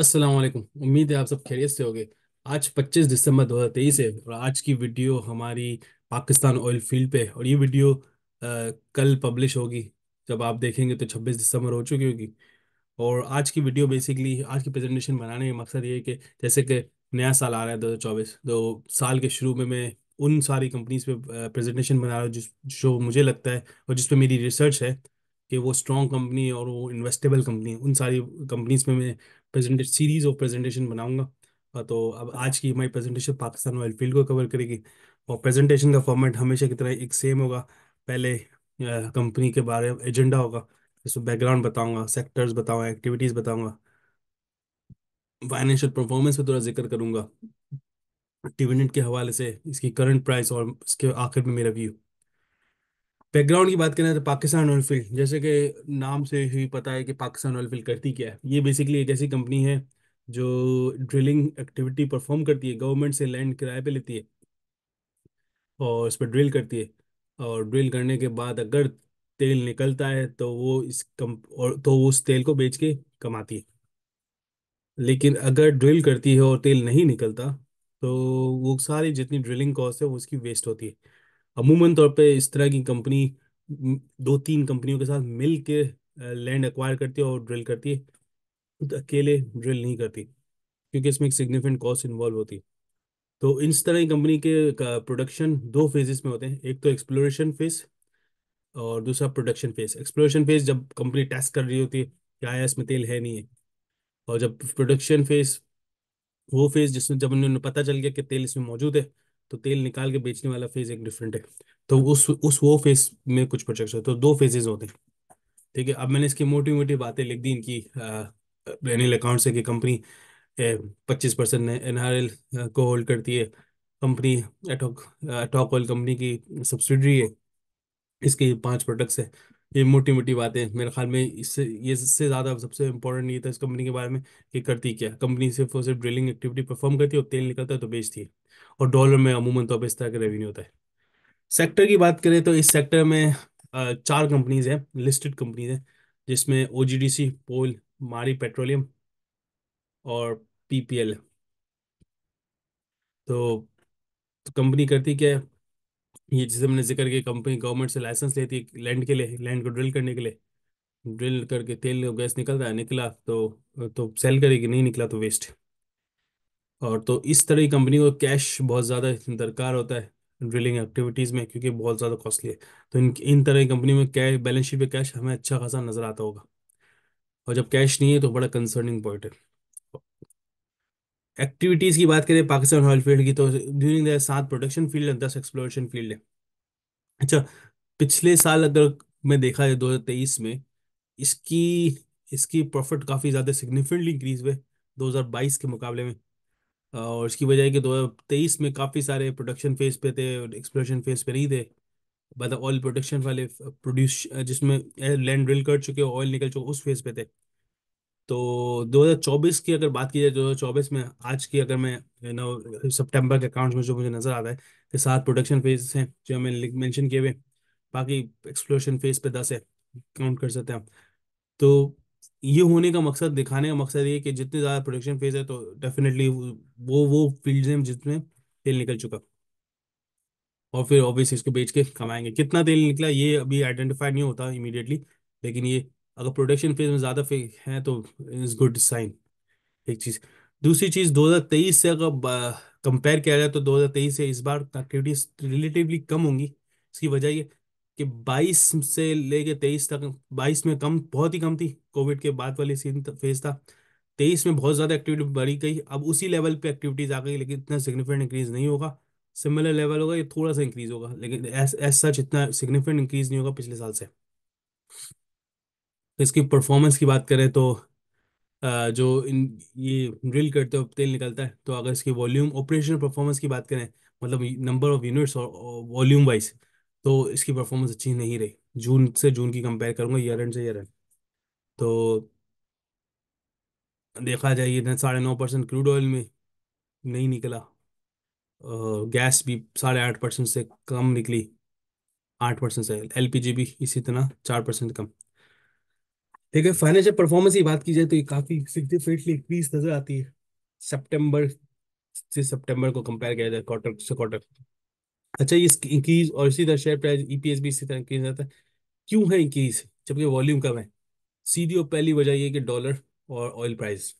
असलम उम्मीद है आप सब खैरियत से गए आज 25 दिसंबर 2023 है और आज की वीडियो हमारी पाकिस्तान ऑयल फील्ड पे है और ये वीडियो आ, कल पब्लिश होगी जब आप देखेंगे तो 26 दिसंबर हो चुकी होगी और आज की वीडियो बेसिकली आज की प्रेजेंटेशन बनाने का मकसद ये है कि जैसे कि नया साल आ रहा है दो तो साल के शुरू में मैं उन सारी कंपनीज पे प्रजेंटेशन बना रहा हूँ जिस जो मुझे लगता है और जिस मेरी रिसर्च है कि वो स्ट्रॉन्ग कंपनी और वो इन्वेस्टेबल कंपनी उन सारी कंपनीज में मैं प्रेजेंटेशन सीरीज ऑफ प्रेजेंटेशन बनाऊंगा हाँ, तो अब आज की हमारी प्रेजेंटेशन पाकिस्तान ऑयल फील्ड को कवर करेगी और प्रेजेंटेशन का फॉर्मेट हमेशा की तरह एक सेम होगा पहले कंपनी के बारे में एजेंडा होगा इसमें बैकग्राउंड बताऊंगा सेक्टर्स बताऊंगा एक्टिविटीज़ बताऊंगा फाइनेंशियल परफॉर्मेंस पे थोड़ा जिक्र करूंगा डिविडेंट के हवाले से इसकी करंट प्राइस और इसके आखिर में मेरा व्यू बैकग्राउंड की बात करें तो पाकिस्तान ऑयल फील्ड जैसे कि नाम से ही पता है कि पाकिस्तान ऑयल फील्ड करती क्या है ये बेसिकली एक ऐसी कंपनी है जो ड्रिलिंग एक्टिविटी परफॉर्म करती है गवर्नमेंट से लैंड किराए पे लेती है और उस पर ड्रिल करती है और ड्रिल करने के बाद अगर तेल निकलता है तो वो इस कम और तो वो उस तेल को बेच के कमाती है लेकिन अगर ड्रिल करती है और तेल नहीं निकलता तो वो सारी जितनी ड्रिलिंग कॉस्ट है वो उसकी वेस्ट होती है अमूमन तौर पे इस तरह की कंपनी दो तीन कंपनियों के साथ मिल के लैंड एक्वायर करती है और ड्रिल करती है खुद अकेले ड्रिल नहीं करती क्योंकि इसमें एक सिग्निफिकेंट कॉस्ट इन्वॉल्व होती है तो इस तरह की कंपनी के प्रोडक्शन दो फेजेस में होते हैं एक तो एक्सप्लोरेशन फेज और दूसरा प्रोडक्शन फेज एक्सप्लोरेशन फेज जब कंपनी टेस्ट कर रही होती है कि आया इसमें तेल है नहीं है और जब प्रोडक्शन फेज वो फेज जिसमें जब उन्हें पता चल गया कि तेल इसमें मौजूद है तो तेल निकाल के बेचने वाला फेज एक डिफरेंट है तो उस उस वो फेज में कुछ प्रोजेक्ट होते तो दो फेजेज होते हैं ठीक है अब मैंने इसकी मोटी मोटी बातें लिख दी इनकी एनियल अकाउंट से कि कंपनी पच्चीस परसेंट एन आर एल को होल्ड करती है company Attock Attock oil company की सब्सिडरी है इसके पांच प्रोडक्ट्स है ये मोटी मोटी बातें मेरे ख्याल में इससे ये इससे ज़्यादा सबसे इंपॉर्टेंट ये था इस कंपनी के बारे में कि करती क्या कंपनी सिर्फ और सिर्फ ड्रिलिंग एक्टिविटी परफॉर्म करती है और तेल निकलता है तो बेचती है और डॉलर में अमूमन तौर तो पर इस तरह का रेवेन्यू होता है सेक्टर की बात करें तो इस सेक्टर में चार कंपनीज हैं लिस्टेड कंपनीज हैं जिसमें ओ पोल मारी पेट्रोलियम और पी तो, तो कंपनी करती क्या है ये जैसे मैंने जिक्र की कंपनी गवर्नमेंट से लाइसेंस लेती है लैंड के लिए लैंड को ड्रिल करने के लिए ड्रिल करके तेल गैस निकल रहा है निकला तो तो सेल करेगी नहीं निकला तो वेस्ट और तो इस तरह की कंपनी को कैश बहुत ज़्यादा दरकार होता है ड्रिलिंग एक्टिविटीज़ में क्योंकि बहुत ज़्यादा कॉस्टली है तो इन इन तरह की कंपनी में कैश बैलेंस शीट पर कैश हमें अच्छा खासा नज़र आता होगा और जब कैश नहीं है तो बड़ा कंसर्निंग पॉइंट है एक्टिविटीज की बात करें पाकिस्तान ऑयल फील्ड की तो ड्यूरिंग द सात प्रोडक्शन फील्ड है दस एक्सप्लोरेशन फील्ड है अच्छा पिछले साल अगर मैं देखा है दो हज़ार तेईस में इसकी इसकी प्रॉफिट काफ़ी ज़्यादा सिग्निफिकेंटली इंक्रीज हुए दो हज़ार बाईस के मुकाबले में और इसकी वजह है कि दो हज़ार तेईस में काफ़ी सारे प्रोडक्शन फेज पे थे और एक्सप्लोरेशन फेज पे नहीं थे मतलब ऑयल प्रोडक्शन वाले प्रोड्यूस जिसमें लैंड ड्रिल कर चुके ऑयल निकल चुके उस फेज पे थे तो 2024 की अगर बात की जाए 2024 में आज की अगर मैं यू नो सितंबर के अकाउंट्स में जो मुझे नज़र आ रहा है कि सात प्रोडक्शन फेज हैं जो हमें मेंशन किए हुए बाकी एक्सप्लोरेशन फेज पे दस है काउंट कर सकते हैं तो ये होने का मकसद दिखाने का मकसद ये कि जितने ज़्यादा प्रोडक्शन फेज है तो डेफिनेटली वो वो फील्ड हैं जिसमें तेल निकल चुका और फिर ऑब्वियसली इसको बेच के कमाएंगे कितना तेल निकला ये अभी आइडेंटिफाई नहीं होता इमीडिएटली लेकिन ये अगर प्रोडक्शन फेज में ज़्यादा हैं तो इज गुड साइन एक चीज़ दूसरी चीज़ 2023 से अगर कंपेयर किया जाए तो 2023 से इस बार एक्टिविटीज रिलेटिवली कम होंगी इसकी वजह ये कि 22 से लेके 23 तक 22 में कम बहुत ही कम थी कोविड के बाद वाली सीन फेज था 23 में बहुत ज़्यादा एक्टिविटी बढ़ी गई अब उसी लेवल पे एक्टिविटीज़ आ गई लेकिन इतना सिग्निफिकेंट इंक्रीज नहीं होगा सिमिलर लेवल होगा ये थोड़ा सा इंक्रीज होगा लेकिन एस सच इतना सिग्निफिकेंट इंक्रीज नहीं होगा पिछले साल से तो इसकी परफॉर्मेंस की बात करें तो जो इन ये ड्रिल करते हुए तेल निकलता है तो अगर इसकी वॉल्यूम ऑपरेशनल परफॉर्मेंस की बात करें मतलब नंबर ऑफ यूनिट्स और वॉल्यूम वाइज तो इसकी परफॉर्मेंस अच्छी नहीं रही जून से जून की कंपेयर करूँगा ईयर एंड से ईयर एंड तो देखा जाए ये साढ़े नौ परसेंट क्रूड ऑयल में नहीं निकला गैस भी साढ़े आठ परसेंट से कम निकली आठ परसेंट से एल भी इसी तरह चार परसेंट कम ठीक है फाइनेंशियल परफॉर्मेंस की बात की जाए तो ये काफी सिग्निफिकेंटली इंक्रीज नजर आती है सितंबर से सितंबर को कंपेयर किया जाए क्वार्टर से क्वार्टर अच्छा ये इंक्रीज और इसी तरह शेयर प्राइस ईपीएस भी इसी तरह इंक्रीज रहता है क्यों है इंक्रीज जबकि वॉल्यूम कम है सीधी और पहली वजह ये कि डॉलर और ऑयल प्राइस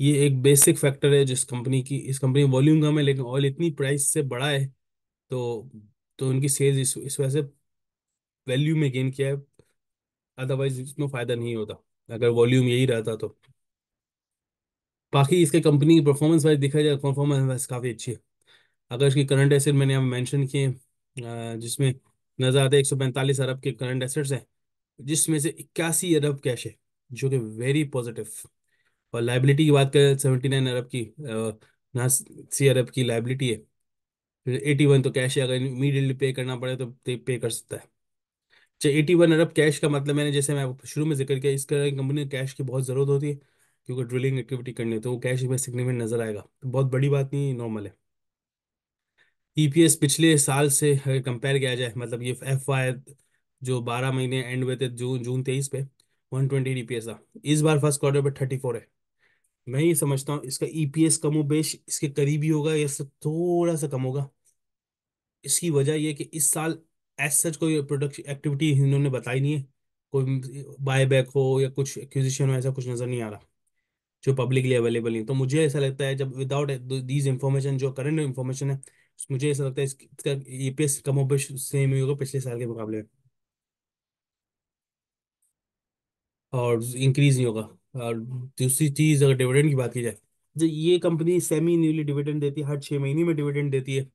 ये एक बेसिक फैक्टर है जिस कंपनी की इस कंपनी में वॉल्यूम कम है लेकिन ऑयल इतनी प्राइस से बड़ा है तो तो उनकी सेल्स इस, इस वजह से वैल्यू में गेन किया है अदरवाइज इसमें फ़ायदा नहीं होता अगर वॉल्यूम यही रहता तो बाकी इसके कंपनी की परफॉर्मेंस वाइज देखा जाए परफॉर्मेंस वाइज काफ़ी अच्छी है अगर इसकी करंट एसेट मैंने यहाँ मैंशन किए जिसमें नज़र आते हैं एक सौ पैंतालीस अरब के करंट एसेट्स हैं जिसमें से इक्यासी अरब कैश है जो कि वेरी पॉजिटिव और लाइबिलिटी की बात करें सेवेंटी नाइन अरब की नासी अरब की लाइबिलिटी है एटी वन तो कैश है अगर इमीडिएटली पे करना पड़े तो पे कर सकता है एटी अच्छा, वन अरब कैश का मतलब मैंने जैसे मैं शुरू में जिक्र किया इस तरह की कंपनी को कैश की बहुत ज़रूरत होती है क्योंकि ड्रिलिंग एक्टिविटी करनी है तो वो कैश में सिग्निफिकेंट नज़र आएगा तो बहुत बड़ी बात नहीं नॉर्मल है ईपीएस e पिछले साल से कंपेयर किया जाए मतलब ये एफ वाई जो बारह महीने एंड हुए थे जून जून तेईस पे वन ट्वेंटी ई पी था इस बार फर्स्ट क्वार्टर पर थर्टी फोर है मैं ये समझता हूँ इसका ई e पी एस कमोबेश इसके करीब ही होगा या थोड़ा सा कम होगा इसकी वजह यह कि इस साल एज सच कोई प्रोडक्ट एक्टिविटी इन्होंने बताई नहीं है कोई बाय बैक हो या कुछ एक्विजिशन हो ऐसा कुछ नज़र नहीं आ रहा जो पब्लिकली अवेलेबल नहीं तो मुझे ऐसा लगता है जब विदाउट दीज इन्फॉर्मेशन जो करंट इन्फॉर्मेशन है मुझे ऐसा लगता है इसका ई पी एस कम हो सेम ही होगा पिछले साल के मुकाबले में और इंक्रीज नहीं होगा और दूसरी चीज़ अगर डिविडेंड की बात की जाए जो ये कंपनी सेमी न्यूली डिविडेंड देती है हर छः महीने में डिविडेंड देती है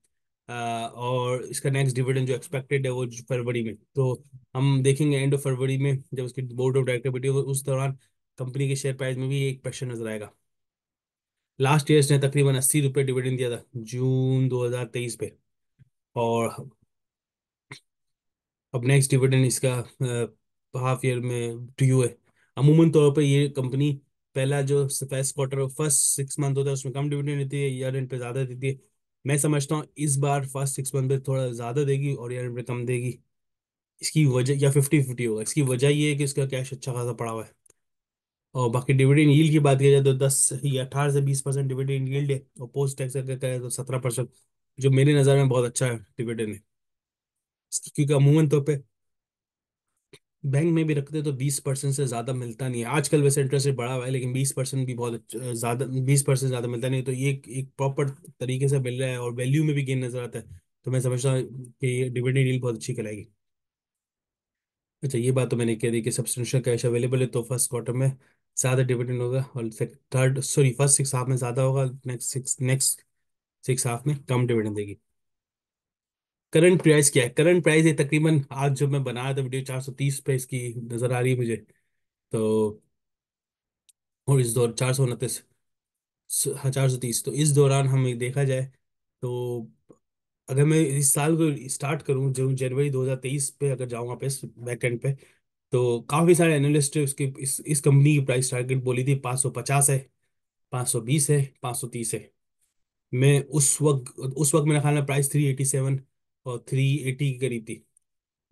और इसका नेक्स्ट डिविडेंड जो एक्सपेक्टेड है वो फरवरी में तो हम देखेंगे एंड ऑफ फरवरी में जब उसकी बोर्ड ऑफ डायरेक्टर बैठी उस दौरान कंपनी के शेयर प्राइस में भी एक प्रेशर नजर आएगा लास्ट ईयर ने तकरीबन अस्सी रुपये डिविडेंड दिया था जून दो पे और अब नेक्स्ट डिविडेंड इसका हाफ ईयर में ड्यू है अमूमन तौर पर ये कंपनी पहला जो first quarter first six month होता है उसमें कम डिविडेंड देती है ईयर एंड पे ज़्यादा देती है मैं समझता हूँ इस बार फर्स्ट सिक्स मंथ पे थोड़ा ज़्यादा देगी और ईयर पे कम देगी इसकी वजह या फिफ्टी फिफ्टी होगा इसकी वजह ये है कि उसका कैश अच्छा खासा पड़ा हुआ है और बाकी डिविडेंड यील्ड की बात की जाए तो दस या अठारह से बीस परसेंट डिविडेंड यील्ड है और पोस्ट टैक्स अगर करें तो सत्रह परसेंट जो मेरी नज़र में बहुत अच्छा है डिविडेंड है क्योंकि अमूमन तौर पर बैंक में भी रखते तो बीस परसेंट से ज़्यादा मिलता नहीं है आजकल वैसे इंटरेस्ट रेट बढ़ा हुआ है लेकिन बीस परसेंट भी बहुत ज़्यादा बीस परसेंट ज़्यादा मिलता नहीं तो ये एक प्रॉपर तरीके से मिल रहा है और वैल्यू में भी गेन नज़र आता है तो मैं समझता हूँ कि डिविडेंड डील बहुत अच्छी कराएगी अच्छा ये बात तो मैंने कह दी कि सब्सटेंशियल कैश अवेलेबल है तो फर्स्ट क्वार्टर में ज़्यादा डिविडेंड होगा और third sorry first six half में ज़्यादा होगा next six next six half में कम डिविडेंड देगी करंट प्राइस क्या है करंट प्राइस ये तकरीबन आज जो मैं बनाया था वीडियो 430 पे इसकी नज़र आ रही है मुझे तो और इस दौर चार सौ उनतीस चार सौ तीस तो इस दौरान हम देखा जाए तो अगर मैं इस साल को स्टार्ट करूं जो जनवरी 2023 पे अगर जाऊं वापस बैक एंड पे तो काफ़ी सारे एनालिस्ट उसकी इस इस कंपनी की प्राइस टारगेट बोली थी 550 है 520 है 530 है मैं उस वक्त उस वक्त मेरा ख्याल में प्राइस 387 और थ्री एटी के करीब थी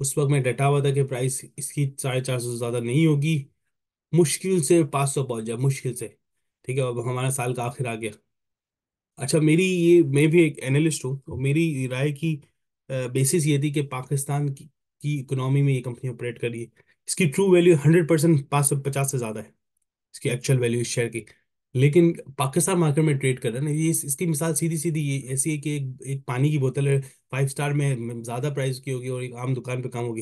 उस वक्त मैं डटा हुआ था कि प्राइस इसकी साढ़े चार सौ से ज़्यादा नहीं होगी मुश्किल से पाँच सौ पहुँच जाए मुश्किल से ठीक है अब हमारा साल का आखिर आ गया अच्छा मेरी ये मैं भी एक एनालिस्ट हूँ और तो मेरी राय की बेसिस ये थी कि पाकिस्तान की, इकोनॉमी में ये कंपनी ऑपरेट करिए है इसकी ट्रू वैल्यू हंड्रेड परसेंट पाँच सौ पचास से ज़्यादा है इसकी एक्चुअल वैल्यू इस शेयर की लेकिन पाकिस्तान मार्केट में ट्रेड कर रहा है ना ये इसकी मिसाल सीधी सीधी ये ऐसी है कि एक, एक पानी की बोतल है फाइव स्टार में ज़्यादा प्राइस की होगी और एक आम दुकान पे कम होगी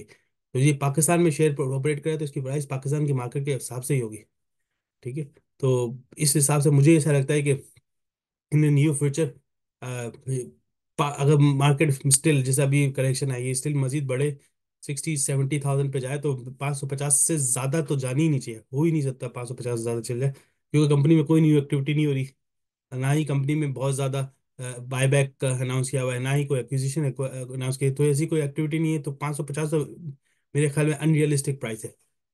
तो ये पाकिस्तान में शेयर ऑपरेट करे तो इसकी प्राइस पाकिस्तान के मार्केट के हिसाब से ही होगी ठीक है तो इस हिसाब से मुझे ऐसा लगता है कि इन न्यू फ्यूचर अगर मार्केट स्टिल जैसे अभी करेक्शन आई है स्टिल मजीद बढ़े सिक्सटी सेवेंटी थाउजेंड पे जाए तो पाँच सौ पचास से ज़्यादा तो जानी ही नहीं चाहिए हो ही नहीं सकता पाँच सौ पचास से ज़्यादा चल जाए क्योंकि कंपनी में कोई न्यू एक्टिविटी नहीं हो रही ना ही कंपनी में बहुत ज़्यादा बायबैक का अनाउंस किया हुआ है ना ही कोई एक्विजिशन अनाउंस किया तो ऐसी कोई एक्टिविटी नहीं है तो पाँच सौ पचास तो मेरे ख्याल में अनरियलिस्टिक प्राइस है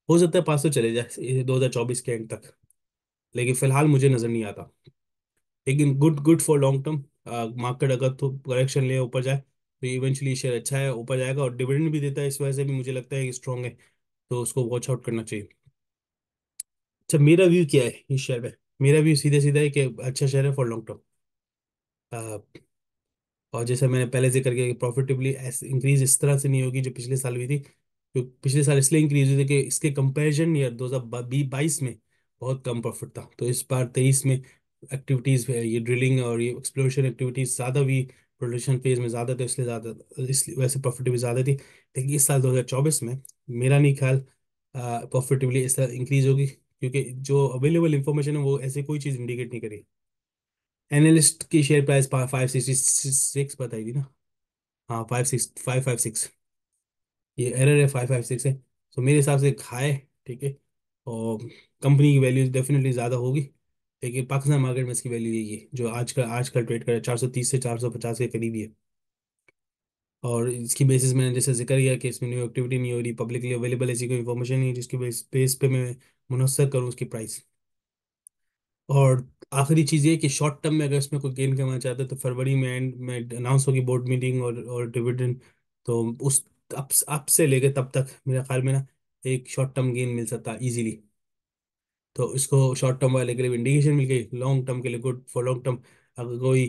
हो सकता है पाँच सौ चले जाए दो हज़ार चौबीस के एंड तक लेकिन फिलहाल मुझे नज़र नहीं आता लेकिन good good for long term market अगर तो करेक्शन ले ऊपर जाए तो इवेंचुअली शेयर अच्छा है ऊपर जाएगा और डिविडेंड भी देता है इस वजह से भी मुझे लगता है कि स्ट्रॉन्ग है तो उसको वॉच आउट करना चाहिए अच्छा मेरा व्यू क्या है इस शहर पे मेरा व्यू सीधे सीधा है कि अच्छा शहर है फॉर लॉन्ग टर्म और जैसे मैंने पहले जिक्र किया कि प्रॉफिटेबली इंक्रीज इस तरह से नहीं होगी जो पिछले साल हुई थी जो तो पिछले साल इसलिए इंक्रीज हुई थी कि इसके कंपेरिजन ईयर दो बाईस में बहुत कम प्रॉफिट था तो इस बार तेईस में एक्टिविटीज़ ये ड्रिलिंग और ये एक्सप्लोरेशन एक्टिविटीज़ ज़्यादा हुई प्रोडक्शन फेज में ज़्यादा था इसलिए ज़्यादा इसलिए वैसे प्रॉफिटेबल ज़्यादा थी लेकिन इस साल 2024 में मेरा नहीं ख्याल प्रॉफिटेबली इस तरह इंक्रीज़ होगी क्योंकि जो अवेलेबल इंफॉर्मेशन है वो ऐसे कोई चीज़ इंडिकेट नहीं करी एनालिस्ट की share price five sixty six बताई थी ना हाँ five six five five six ये एरर है फाइव फाइव सिक्स है तो मेरे हिसाब से हाई ठीक है और कंपनी की वैल्यू डेफिनेटली ज़्यादा होगी लेकिन पाकिस्तान मार्केट में इसकी वैल्यू यही है जो आज का आज का ट्रेड कर चार सौ तीस से चार सौ पचास के करीब है और इसकी बेसिस मैंने जैसे जिक्र किया कि इसमें न्यू एक्टिविटी नहीं हो रही पब्लिकली अवेलेबल ऐसी कोई इन्फॉर्मेशन नहीं जिसकी बेस बेस पे मैं मुनसर करूँ उसकी प्राइस और आखिरी चीज़ ये कि शॉर्ट टर्म में अगर इसमें कोई गेन करना चाहते हैं तो फरवरी में एंड में अनाउंस होगी बोर्ड मीटिंग और और डिविडेंड तो उस अब अब से लेके तब तक मेरे ख्याल में ना एक शॉर्ट टर्म गेन मिल सकता है ईजीली तो इसको शॉर्ट टर्म वाले के लिए इंडिकेशन मिल गई लॉन्ग टर्म के लिए गुड फॉर लॉन्ग टर्म अगर कोई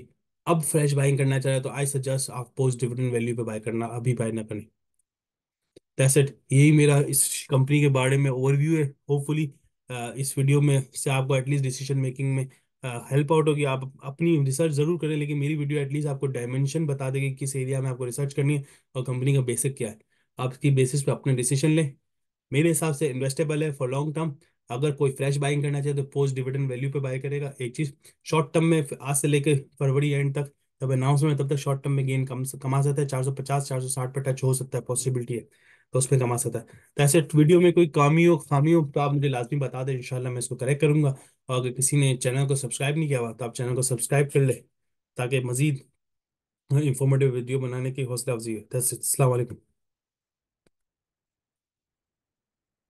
अब फ्रेश बाइंग करना चाह तो आई सजेस्ट आप पोस्ट डिविडेंड वैल्यू पे बाय करना अभी बाय ना करें दैट्स इट यही मेरा इस कंपनी के बारे में ओवरव्यू है होपफुली इस वीडियो में से आपको एटलीस्ट डिसीजन मेकिंग में हेल्प आउट होगी आप अपनी रिसर्च जरूर करें लेकिन मेरी वीडियो एटलीस्ट आपको डायमेंशन बता देगी कि किस एरिया में आपको रिसर्च करनी है और कंपनी का बेसिक क्या है आप इसकी बेसिस पे अपने डिसीजन लें मेरे हिसाब से इन्वेस्टेबल है फॉर लॉन्ग टर्म अगर कोई फ्रेश बाइंग करना चाहे तो पोस्ट डिविडेंड वैल्यू पे बाय करेगा एक चीज शॉर्ट टर्म में आज से लेकर फरवरी एंड तक जब अनाउंसमेंट तब तक शॉर्ट टर्म में गेन कम कमा सकता है चार सौ पचास चार सौ साठ पर टच हो सकता है पॉसिबिलिटी है तो उसमें कमा सकता है तो ऐसे वीडियो में कोई कमी हो खामी हो तो आप मुझे लाजमी बता दें इनशाला मैं इसको करेक्ट करूंगा और अगर किसी ने चैनल को सब्सक्राइब नहीं किया हुआ तो आप चैनल को सब्सक्राइब कर ले ताकि मज़ीद इंफॉर्मेटिव वीडियो बनाने की हौसला अफजी हो दैट्स असल